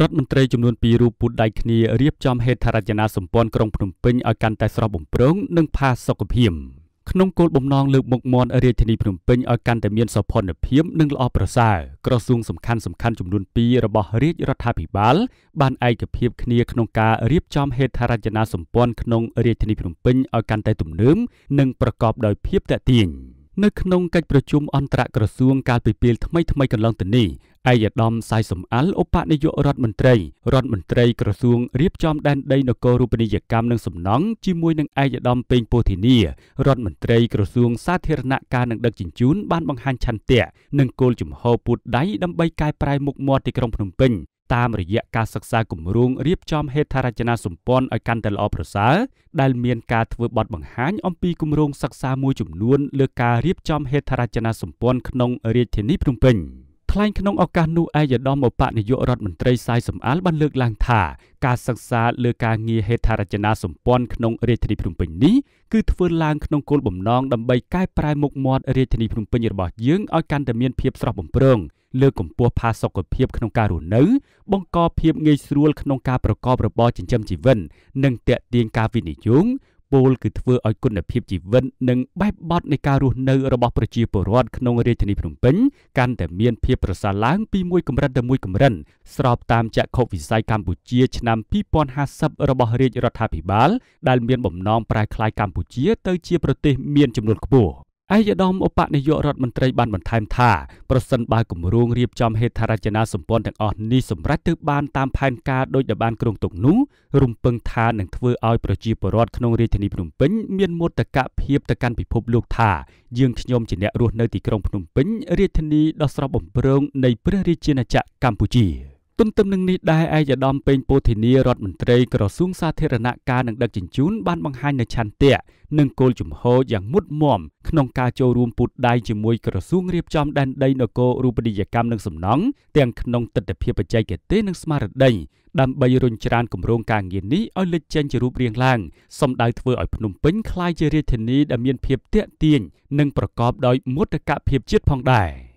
រដ្ឋមន្ត្រីចំនួន2រូបពូតដៃគ្នារៀបចំហេដ្ឋារចនាសម្ព័ន្ធក្រុងភ្នំពេញឲ្យកាន់តែស្រស់បំព្រងនិងផាសុកភាពក្នុងគោលបំណងលើកមុខមាត់រាជធានីភ្នំពេញឲ្យកាន់តែមានសោភ័ណភាពនិងល្អប្រសើរក្រសួងសំខាន់សំខាន់ចំនួន2របស់រាជរដ្ឋាភិបាលបានឯកភាពគ្នាក្នុងការរៀបចំហេដ្ឋារចនាសម្ព័ន្ធក្នុងរាជធានីភ្នំពេញឲ្យកាន់តែទំនើបនិងប្រកបដោយភាពតាក់ទាញ។នៅក្នុងកិច្ចប្រជុំអន្តរក្រសួងកាលពីពេលថ្មីថ្មីកន្លងទៅនេះឯកឧត្តមសាយសំអល់ឧបនាយករដ្ឋមន្ត្រីរដ្ឋមន្ត្រីក្រសួងរៀបចំដែនដីនគររូបនីយកម្មនិងសំណង់ជាមួយនឹងឯកឧត្តមពេញពោធិនីរដ្ឋមន្ត្រីក្រសួងសាធារណការនិងដឹកជញ្ជូនបានបង្ហាញឆន្ទៈនិងគោលជំហរពួតដៃដើម្បីកែប្រែមុខមាត់ទីក្រុងភ្នំពេញតាមរយៈការសិក្សាគម្រោងរៀបចំហេដ្ឋារចនាសម្ព័ន្ធឲ្យកាន់តែល្អប្រសើរដែលមានការធ្វើបទបង្ហាញអំពីគម្រោងសិក្សាមួយចំនួនលើការរៀបចំហេដ្ឋារចនាសម្ព័ន្ធក្នុងរាជធានីភ្នំពេញ។ថ្លែងក្នុងឱកាសនោះឯកឧត្តមឧបនាយករដ្ឋមន្ត្រីសាយសំអាលបានលើកឡើងថាការសិក្សាលើការងារហេដ្ឋារចនាសម្ព័ន្ធក្នុងរាជធានីភ្នំពេញនេះគឺធ្វើឡើងក្នុងគោលបំណងដើម្បីកែប្រែមុខមាត់រាជធានីភ្នំពេញរបស់យើងឲ្យកាន់តែមានភាព ស្រស់បំព្រងលើកកម្ពស់ផាសុកភាពក្នុងការរស់នៅបង្កភាពងាយស្រួលក្នុងការប្រកបរបរចិញ្ចឹមជីវិតនិងតេទៀងការវិនិយោគពោលគឺធ្វើឲ្យគុណភាពជីវិតនិងបែបបទនៃការរស់នៅរបស់ប្រជាពលរដ្ឋក្នុងរាជធានីភ្នំពេញកាន់តែមានភាពប្រសើរឡើងពីមួយកម្រិតទៅមួយកម្រិតស្របតាមចក្ខុវិស័យកម្ពុជាឆ្នាំ2050របស់រាជរដ្ឋាភិបាល ដែលមានបំណងប្រែក្លាយកម្ពុជាទៅជាប្រទេសមានចំនួនខ្ពស់ឯកឧត្តមឧបនាយករដ្ឋមន្ត្រីបានបន្ថែមថាប្រសិនបើគម្រោងរៀបចំហេដ្ឋារចនាសម្ព័ន្ធទាំងអស់នេះសម្រេចទៅបានតាមផែនការដូចដែលបានគ្រោងទុកនោះរំពឹងថានឹងធ្វើឲ្យប្រជាពលរដ្ឋក្នុងរាជធានីភ្នំពេញមានមោទកភាពទៅកាន់ពិភពលោកថាយើងខ្ញុំជាអ្នក រស់នៅទីក្រុងភ្នំពេញរាជធានីដ៏ស្រស់បំព្រងនៃព្រះរាជាណាចក្រកម្ពុជា។ទន្ទឹមនឹងនេះដែរឯកឧត្តមពេញពោធិនារដ្ឋមន្ត្រីក្រសួងសាធារណការនិងដឹកជញ្ជូនបានបង្ហាញនូវឆន្ទៈនិងគោលជំហរយ៉ាងមុតមាំក្នុងការចូលរួមពូតដៃជាមួយក្រសួងរៀបចំដែនដីនគររូបនីយកម្មនិងសំណង់ទាំងក្នុងទិដ្ឋភាពបច្ចេកទេសនិងស្មារតីដើម្បីរុញច្រានគម្រោងការងារនេះឲ្យលេចចេញជារូបរាងឡើងសម្ដៅធ្វើឲ្យភ្នំពេញក្លាយជារាជធានីដែលមានភាពទាក់ទាញនិងប្រកបដោយមោទកភាពជាតិផងដែរ។